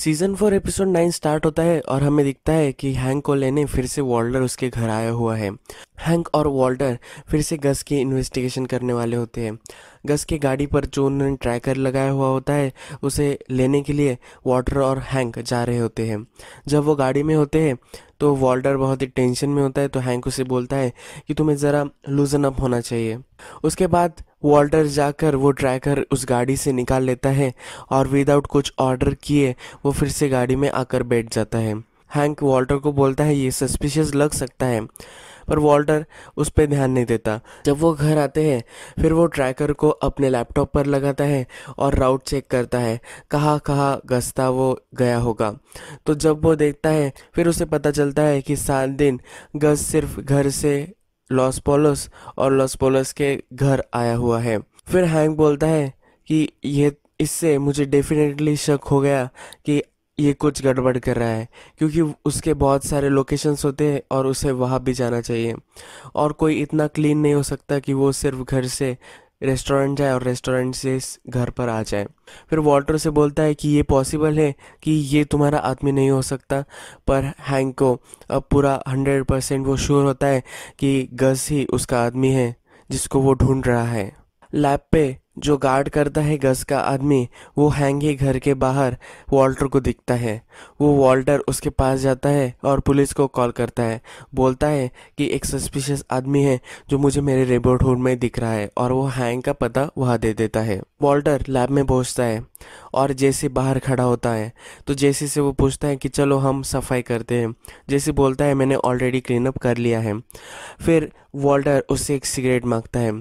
season four episode nine start होता है और हमें दिखता है कि हैंक को लेने फिर से वॉल्डर उसके घर आया हुआ है हैंक और वॉल्टर फिर से गस की इन्वेस्टिगेशन करने वाले होते हैं गस की गाड़ी पर जो उन्होंने ट्रैकर लगाया हुआ होता है उसे लेने के लिए वॉल्टर और हैंक जा रहे होते हैं जब वो गाड़ी में होते हैं तो वॉल्टर बहुत ही टेंशन में होता है तो हैंक उसे बोलता है कि तुम्हें ज़रा लूजन अप होना चाहिए उसके बाद वॉल्टर जाकर वो ट्रैकर उस गाड़ी से निकाल लेता है और विदाउट कुछ ऑर्डर किए वो फिर से गाड़ी में आकर बैठ जाता है हैंक वॉल्टर को बोलता है ये सस्पिशियस लग सकता है पर वॉल्टर उस पर ध्यान नहीं देता जब वो घर आते हैं फिर वो ट्रैकर को अपने लैपटॉप पर लगाता है और राउट चेक करता है कहाँ कहाँ गस्ता वो गया होगा तो जब वो देखता है फिर उसे पता चलता है कि सात दिन गस सिर्फ घर से लॉस पोलस और लॉस पोलस के घर आया हुआ है फिर हैंग बोलता है कि यह इससे मुझे डेफिनेटली शक हो गया कि ये कुछ गड़बड़ कर रहा है क्योंकि उसके बहुत सारे लोकेशंस होते हैं और उसे वहाँ भी जाना चाहिए और कोई इतना क्लीन नहीं हो सकता कि वो सिर्फ घर से रेस्टोरेंट जाए और रेस्टोरेंट से घर पर आ जाए फिर वॉल्टर से बोलता है कि ये पॉसिबल है कि ये तुम्हारा आदमी नहीं हो सकता पर हैंक को अब पूरा हंड्रेड परसेंट वो श्योर होता है कि गस ही उसका आदमी है जिसको वो ढूंढ रहा है लैब पे जो गार्ड करता है गस का आदमी वो हैंगे घर के बाहर वॉल्टर को दिखता है वो वॉल्टर उसके पास जाता है और पुलिस को कॉल करता है बोलता है कि एक सस्पिशियस आदमी है जो मुझे मेरे होम में दिख रहा है और वो हैंग का पता वहाँ दे देता है वॉल्टर लैब में पहुँचता है और जैसे बाहर खड़ा होता है तो जैसे से वो पूछता है कि चलो हम सफाई करते हैं जैसे बोलता है मैंने ऑलरेडी क्लीन अप कर लिया है फिर वॉल्टर उससे एक सिगरेट मांगता है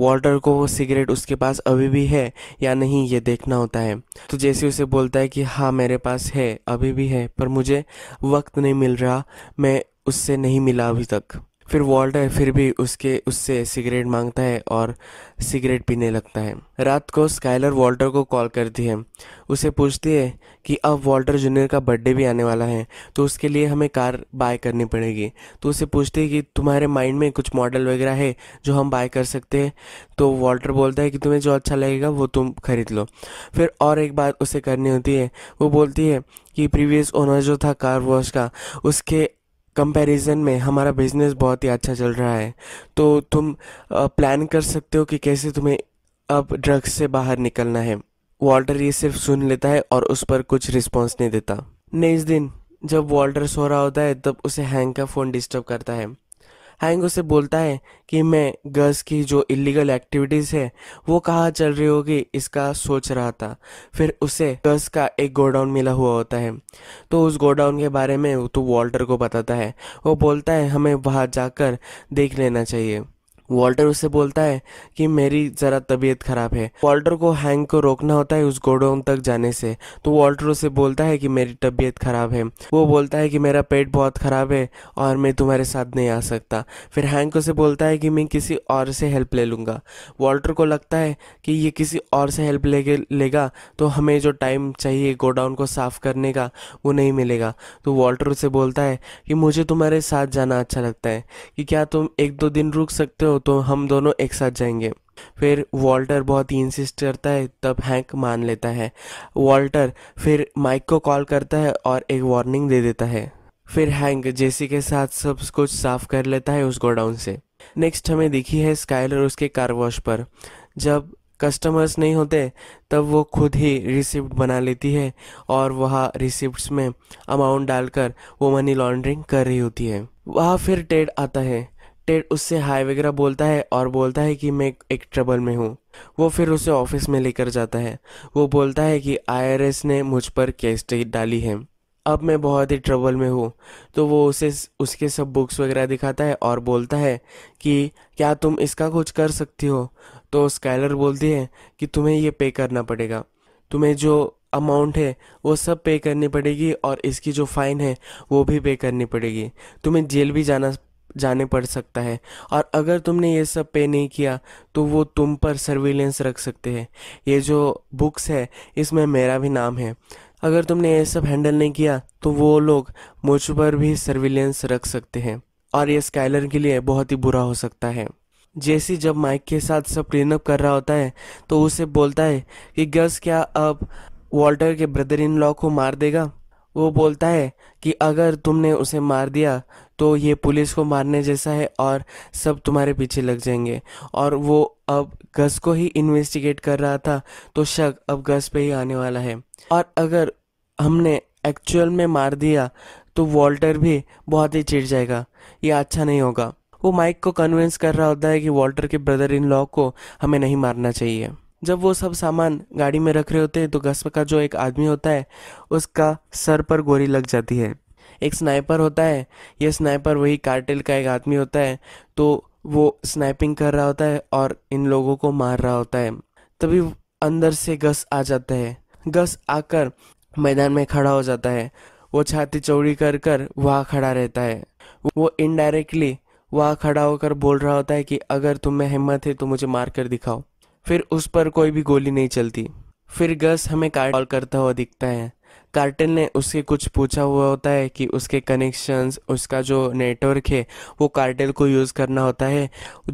वॉल्टर को वो सिगरेट उसके पास अभी भी है या नहीं ये देखना होता है तो जैसे उसे बोलता है कि हाँ मेरे पास है अभी भी है पर मुझे वक्त नहीं मिल रहा मैं उससे नहीं मिला अभी तक फिर वॉल्ट फिर भी उसके उससे सिगरेट मांगता है और सिगरेट पीने लगता है रात को स्काइलर वॉल्टर को कॉल करती है उसे पूछती है कि अब वॉल्टर जूनियर का बर्थडे भी आने वाला है तो उसके लिए हमें कार बाय करनी पड़ेगी तो उसे पूछती है कि तुम्हारे माइंड में कुछ मॉडल वगैरह है जो हम बाय कर सकते हैं तो वॉल्टर बोलता है कि तुम्हें जो अच्छा लगेगा वो तुम खरीद लो फिर और एक बात उसे करनी होती है वो बोलती है कि प्रीवियस ओनर जो था कार वॉश का उसके कंपैरिजन में हमारा बिज़नेस बहुत ही अच्छा चल रहा है तो तुम प्लान कर सकते हो कि कैसे तुम्हें अब ड्रग्स से बाहर निकलना है वॉल्टर ये सिर्फ सुन लेता है और उस पर कुछ रिस्पॉन्स नहीं देता नेक्स्ट दिन जब वॉल्टर सो रहा होता है तब उसे हैंग का फ़ोन डिस्टर्ब करता है हैंग उसे बोलता है कि मैं गर्ल्स की जो इलीगल एक्टिविटीज़ है वो कहाँ चल रही होगी इसका सोच रहा था फिर उसे गर्ल्स का एक गोडाउन मिला हुआ होता है तो उस गोडाउन के बारे में तो वॉल्टर को बताता है वो बोलता है हमें वहाँ जाकर देख लेना चाहिए वॉल्टर उसे बोलता है कि मेरी ज़रा तबीयत ख़राब है वॉल्टर को हैंक को रोकना होता है उस गोडाउन तक जाने से तो वॉल्टर उसे बोलता है कि मेरी तबीयत ख़राब है वो बोलता है कि मेरा पेट बहुत ख़राब है और मैं तुम्हारे साथ नहीं आ सकता फिर हैंक उसे बोलता है कि मैं किसी और से हेल्प ले लूँगा वॉल्टर को लगता है कि ये किसी और से हेल्प लेके लेगा तो हमें जो टाइम चाहिए गोडाउन को साफ़ करने का वो नहीं मिलेगा तो वॉल्टर उसे बोलता है कि मुझे तुम्हारे साथ जाना अच्छा लगता है कि क्या तुम एक दो दिन रुक सकते हो तो हम दोनों एक साथ जाएंगे फिर वॉल्टर बहुत ही इंसिस्ट करता है तब हैंक मान लेता है वॉल्टर फिर माइक को कॉल करता है और एक वार्निंग दे देता है फिर हैंक जेसी के साथ सब कुछ साफ कर लेता है उस गोडाउन से नेक्स्ट हमें दिखी है स्काइलर उसके कार वॉश पर जब कस्टमर्स नहीं होते तब वो खुद ही रिसिप्ट बना लेती है और वहाँ रिसिप्ट में अमाउंट डालकर वो मनी लॉन्ड्रिंग कर रही होती है वहाँ फिर टेड आता है टेड उससे हाय वगैरह बोलता है और बोलता है कि मैं एक ट्रबल में हूँ वो फिर उसे ऑफिस में लेकर जाता है वो बोलता है कि आईआरएस ने मुझ पर केस डाली है अब मैं बहुत ही ट्रबल में हूँ तो वो उसे उसके सब बुक्स वगैरह दिखाता है और बोलता है कि क्या तुम इसका कुछ कर सकती हो तो स्काइलर बोलती है कि तुम्हें ये पे करना पड़ेगा तुम्हें जो अमाउंट है वो सब पे करनी पड़ेगी और इसकी जो फ़ाइन है वो भी पे करनी पड़ेगी तुम्हें जेल भी जाना जाने पड़ सकता है और अगर तुमने ये सब पे नहीं किया तो वो तुम पर सर्विलेंस रख सकते हैं ये जो बुक्स है इसमें मेरा भी नाम है अगर तुमने ये सब हैंडल नहीं किया तो वो लोग मुझ पर भी सर्विलेंस रख सकते हैं और ये स्काइलर के लिए बहुत ही बुरा हो सकता है जेसी जब माइक के साथ सब क्लीन अप कर रहा होता है तो उसे बोलता है कि गस क्या अब वॉल्टर के ब्रदर इन लॉ को मार देगा वो बोलता है कि अगर तुमने उसे मार दिया तो ये पुलिस को मारने जैसा है और सब तुम्हारे पीछे लग जाएंगे और वो अब गस को ही इन्वेस्टिगेट कर रहा था तो शक अब गस पे ही आने वाला है और अगर हमने एक्चुअल में मार दिया तो वॉल्टर भी बहुत ही चिढ़ जाएगा ये अच्छा नहीं होगा वो माइक को कन्विंस कर रहा होता है कि वॉल्टर के ब्रदर इन लॉ को हमें नहीं मारना चाहिए जब वो सब सामान गाड़ी में रख रहे होते हैं तो गस्ब का जो एक आदमी होता है उसका सर पर गोली लग जाती है एक स्नाइपर होता है ये स्नाइपर वही कार्टेल का एक आदमी होता है तो वो स्नाइपिंग कर रहा होता है और इन लोगों को मार रहा होता है तभी अंदर से गस आ जाता है गस आकर मैदान में खड़ा हो जाता है वो छाती चौड़ी कर कर वहाँ खड़ा रहता है वो इनडायरेक्टली वहाँ खड़ा होकर बोल रहा होता है कि अगर तुम्हें हिम्मत है तो मुझे मार कर दिखाओ फिर उस पर कोई भी गोली नहीं चलती फिर गस हमें कार्ट कॉल करता हुआ दिखता है कार्टन ने उससे कुछ पूछा हुआ होता है कि उसके कनेक्शंस उसका जो नेटवर्क है वो कार्टेल को यूज़ करना होता है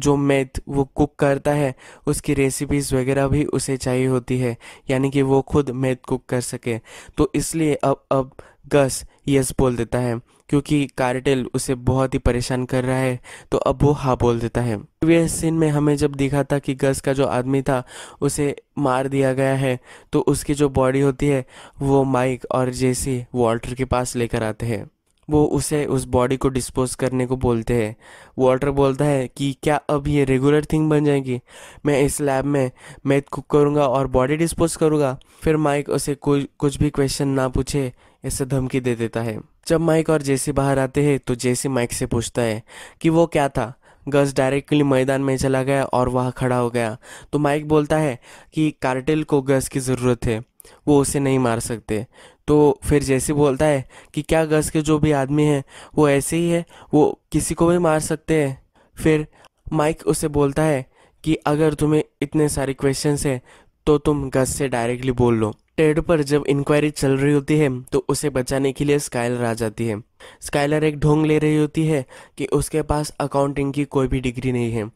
जो मैथ वो कुक करता है उसकी रेसिपीज़ वगैरह भी उसे चाहिए होती है यानी कि वो खुद मैथ कुक कर सके तो इसलिए अब अब गस यस बोल देता है क्योंकि कार्टेल उसे बहुत ही परेशान कर रहा है तो अब वो हाँ बोल देता है प्रीवियस सीन में हमें जब दिखा था कि गस का जो आदमी था उसे मार दिया गया है तो उसकी जो बॉडी होती है वो माइक और जेसी वॉल्टर के पास लेकर आते हैं वो उसे उस बॉडी को डिस्पोज करने को बोलते हैं वॉल्टर बोलता है कि क्या अब ये रेगुलर थिंग बन जाएगी मैं इस लैब में मैथ कुक करूँगा और बॉडी डिस्पोज करूँगा फिर माइक उसे कुछ कुछ भी क्वेश्चन ना पूछे ऐसे धमकी दे देता है जब माइक और जेसी बाहर आते हैं तो जेसी माइक से पूछता है कि वो क्या था गस डायरेक्टली मैदान में चला गया और वहाँ खड़ा हो गया तो माइक बोलता है कि कार्टेल को गस की ज़रूरत है वो उसे नहीं मार सकते तो फिर जैसे बोलता है कि क्या गज के जो भी आदमी हैं वो ऐसे ही है वो किसी को भी मार सकते हैं फिर माइक उसे बोलता है कि अगर तुम्हें इतने सारे क्वेश्चंस हैं तो तुम गज से डायरेक्टली बोल लो टेड पर जब इंक्वायरी चल रही होती है तो उसे बचाने के लिए स्काइलर आ जाती है स्काइलर एक ढोंग ले रही होती है कि उसके पास अकाउंटिंग की कोई भी डिग्री नहीं है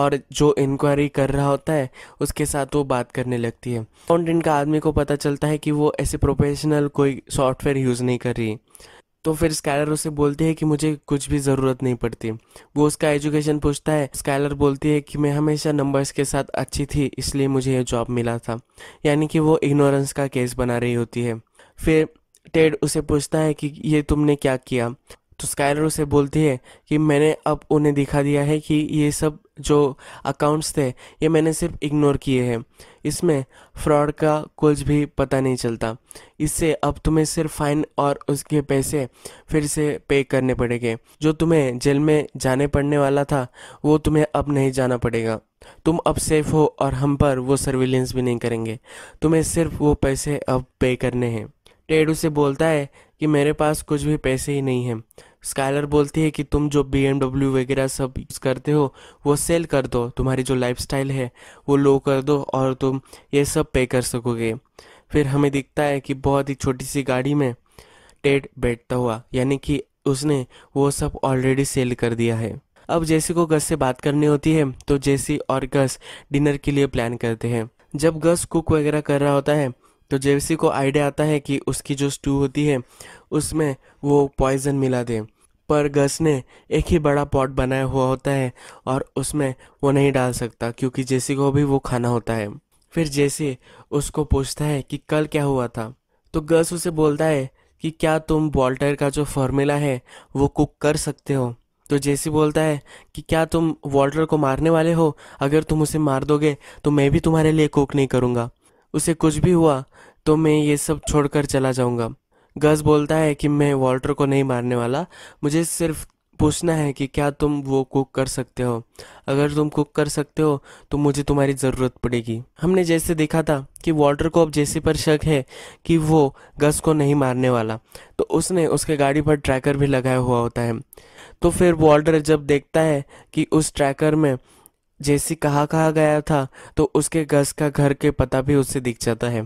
और जो इंक्वायरी कर रहा होता है उसके साथ वो बात करने लगती है अकाउंटेंट का आदमी को पता चलता है कि वो ऐसे प्रोफेशनल कोई सॉफ्टवेयर यूज़ नहीं कर रही तो फिर स्काइलर उसे बोलती है कि मुझे कुछ भी ज़रूरत नहीं पड़ती वो उसका एजुकेशन पूछता है स्काइलर बोलती है कि मैं हमेशा नंबर्स के साथ अच्छी थी इसलिए मुझे यह जॉब मिला था यानी कि वो इग्नोरेंस का केस बना रही होती है फिर टेड उसे पूछता है कि ये तुमने क्या किया तो स्काइलर उसे बोलती है कि मैंने अब उन्हें दिखा दिया है कि ये सब जो अकाउंट्स थे ये मैंने सिर्फ इग्नोर किए हैं इसमें फ्रॉड का कुछ भी पता नहीं चलता इससे अब तुम्हें सिर्फ फाइन और उसके पैसे फिर से पे करने पड़ेंगे जो तुम्हें जेल में जाने पड़ने वाला था वो तुम्हें अब नहीं जाना पड़ेगा तुम अब सेफ हो और हम पर वो सर्विलेंस भी नहीं करेंगे तुम्हें सिर्फ वो पैसे अब पे करने हैं टेडू से बोलता है कि मेरे पास कुछ भी पैसे ही नहीं हैं स्काइलर बोलती है कि तुम जो बी वगैरह सब यूज़ करते हो वो सेल कर दो तुम्हारी जो लाइफस्टाइल है वो लो कर दो और तुम ये सब पे कर सकोगे फिर हमें दिखता है कि बहुत ही छोटी सी गाड़ी में टेड बैठता हुआ यानी कि उसने वो सब ऑलरेडी सेल कर दिया है अब जैसी को गस से बात करनी होती है तो जैसी और गस डिनर के लिए प्लान करते हैं जब गस कुक वगैरह कर रहा होता है तो जेवसी को आइडिया आता है कि उसकी जो स्टू होती है उसमें वो पॉइजन मिला दे पर गस ने एक ही बड़ा पॉट बनाया हुआ होता है और उसमें वो नहीं डाल सकता क्योंकि जेसी को भी वो खाना होता है फिर जेसी उसको पूछता है कि कल क्या हुआ था तो गस उसे बोलता है कि क्या तुम वॉल्टर का जो फॉर्मूला है वो कुक कर सकते हो तो जेसी बोलता है कि क्या तुम वॉल्टर को मारने वाले हो अगर तुम उसे मार दोगे तो मैं भी तुम्हारे लिए कुक नहीं करूँगा उसे कुछ भी हुआ तो मैं ये सब छोड़कर चला जाऊँगा गज बोलता है कि मैं वॉल्टर को नहीं मारने वाला मुझे सिर्फ पूछना है कि क्या तुम वो कुक कर सकते हो अगर तुम कुक कर सकते हो तो मुझे तुम्हारी ज़रूरत पड़ेगी हमने जैसे देखा था कि वॉल्टर को अब जैसे पर शक है कि वो गस को नहीं मारने वाला तो उसने उसके गाड़ी पर ट्रैकर भी लगाया हुआ होता है तो फिर वॉल्टर जब देखता है कि उस ट्रैकर में जेसी कहाँ कहाँ गया था तो उसके गस का घर के पता भी उससे दिख जाता है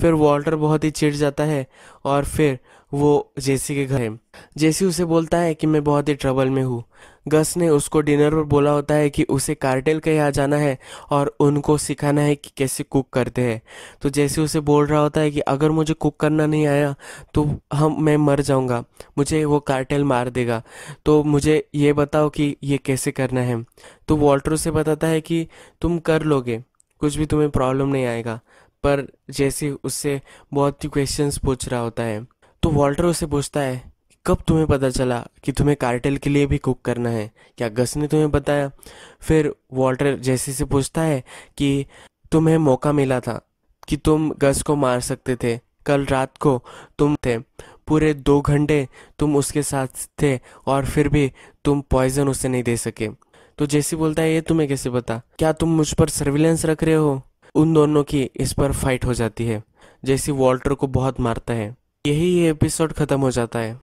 फिर वॉल्टर बहुत ही चिढ़ जाता है और फिर वो जेसी के घर है जेसी उसे बोलता है कि मैं बहुत ही ट्रबल में हूँ गस ने उसको डिनर पर बोला होता है कि उसे कार्टेल के यहाँ जाना है और उनको सिखाना है कि कैसे कुक करते हैं तो जैसे उसे बोल रहा होता है कि अगर मुझे कुक करना नहीं आया तो हम मैं मर जाऊँगा मुझे वो कार्टेल मार देगा तो मुझे ये बताओ कि ये कैसे करना है तो वॉल्टर उसे बताता है कि तुम कर लोगे कुछ भी तुम्हें प्रॉब्लम नहीं आएगा पर जैसे उससे बहुत ही क्वेश्चंस पूछ रहा होता है तो वॉल्टर उसे पूछता है कब तुम्हें पता चला कि तुम्हें कार्टेल के लिए भी कुक करना है क्या गस ने तुम्हें बताया फिर वॉल्टर जैसी से पूछता है कि तुम्हें मौका मिला था कि तुम गस को मार सकते थे कल रात को तुम थे पूरे दो घंटे तुम उसके साथ थे और फिर भी तुम पॉइजन उसे नहीं दे सके तो जैसी बोलता है ये तुम्हें कैसे पता क्या तुम मुझ पर सर्विलेंस रख रहे हो उन दोनों की इस पर फाइट हो जाती है जैसी वॉल्टर को बहुत मारता है यही ये एपिसोड ख़त्म हो जाता है